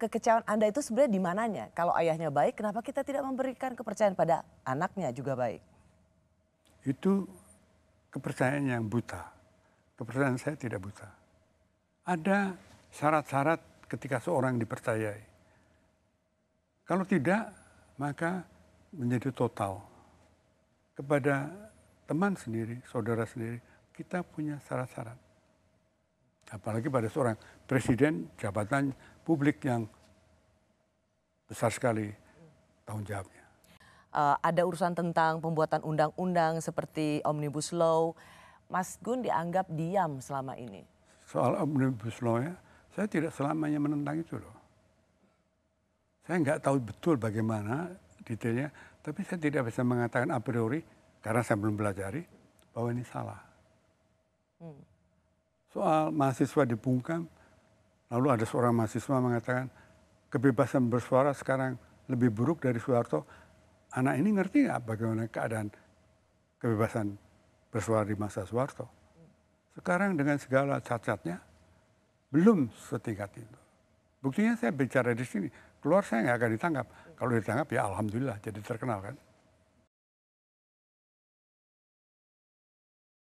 kekecewaan Anda itu sebenarnya di mananya? Kalau ayahnya baik, kenapa kita tidak memberikan kepercayaan pada anaknya juga baik? Itu kepercayaan yang buta. Kepercayaan saya tidak buta. Ada syarat-syarat ketika seorang dipercayai. Kalau tidak, maka menjadi total. Kepada teman sendiri, saudara sendiri, kita punya syarat-syarat apalagi pada seorang presiden jabatan publik yang besar sekali tahun jawabnya. Uh, ada urusan tentang pembuatan undang-undang seperti omnibus law. Mas Gun dianggap diam selama ini. Soal omnibus law ya, saya tidak selamanya menentang itu loh. Saya nggak tahu betul bagaimana detailnya, tapi saya tidak bisa mengatakan a priori karena saya belum belajar bahwa ini salah. Hmm soal mahasiswa dibungkam, lalu ada seorang mahasiswa mengatakan kebebasan bersuara sekarang lebih buruk dari Soeharto. Anak ini ngerti nggak bagaimana keadaan kebebasan bersuara di masa Soeharto? Sekarang dengan segala cacatnya, belum setingkat itu. Buktinya saya bicara di sini, keluar saya nggak akan ditangkap. Kalau ditangkap ya alhamdulillah jadi terkenal kan.